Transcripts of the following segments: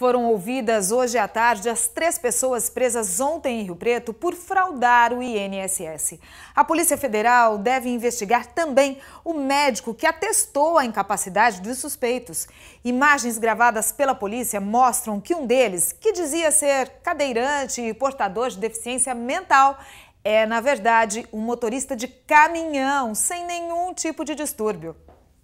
Foram ouvidas hoje à tarde as três pessoas presas ontem em Rio Preto por fraudar o INSS. A Polícia Federal deve investigar também o médico que atestou a incapacidade dos suspeitos. Imagens gravadas pela polícia mostram que um deles, que dizia ser cadeirante e portador de deficiência mental, é, na verdade, um motorista de caminhão sem nenhum tipo de distúrbio.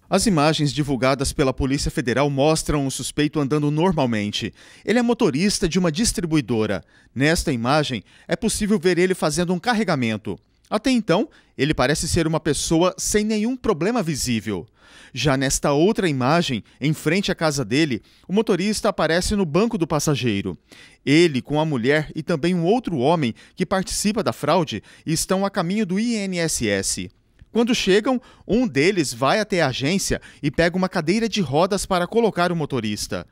As imagens divulgadas pela Polícia Federal mostram o suspeito andando normalmente. Ele é motorista de uma distribuidora. Nesta imagem, é possível ver ele fazendo um carregamento. Até então, ele parece ser uma pessoa sem nenhum problema visível. Já nesta outra imagem, em frente à casa dele, o motorista aparece no banco do passageiro. Ele, com a mulher e também um outro homem que participa da fraude, estão a caminho do INSS. Quando chegam, um deles vai até a agência e pega uma cadeira de rodas para colocar o motorista.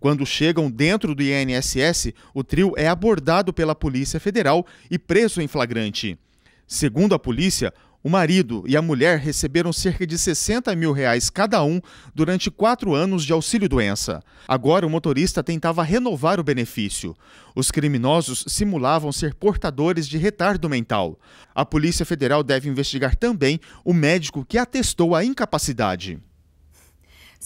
Quando chegam dentro do INSS, o trio é abordado pela Polícia Federal e preso em flagrante. Segundo a polícia, o marido e a mulher receberam cerca de 60 mil reais cada um durante quatro anos de auxílio-doença. Agora, o motorista tentava renovar o benefício. Os criminosos simulavam ser portadores de retardo mental. A Polícia Federal deve investigar também o médico que atestou a incapacidade.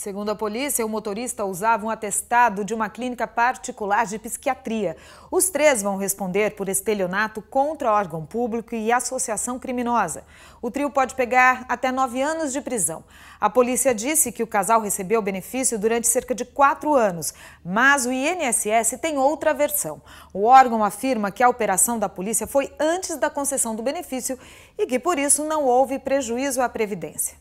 Segundo a polícia, o motorista usava um atestado de uma clínica particular de psiquiatria. Os três vão responder por estelionato contra órgão público e associação criminosa. O trio pode pegar até nove anos de prisão. A polícia disse que o casal recebeu benefício durante cerca de quatro anos, mas o INSS tem outra versão. O órgão afirma que a operação da polícia foi antes da concessão do benefício e que, por isso, não houve prejuízo à Previdência.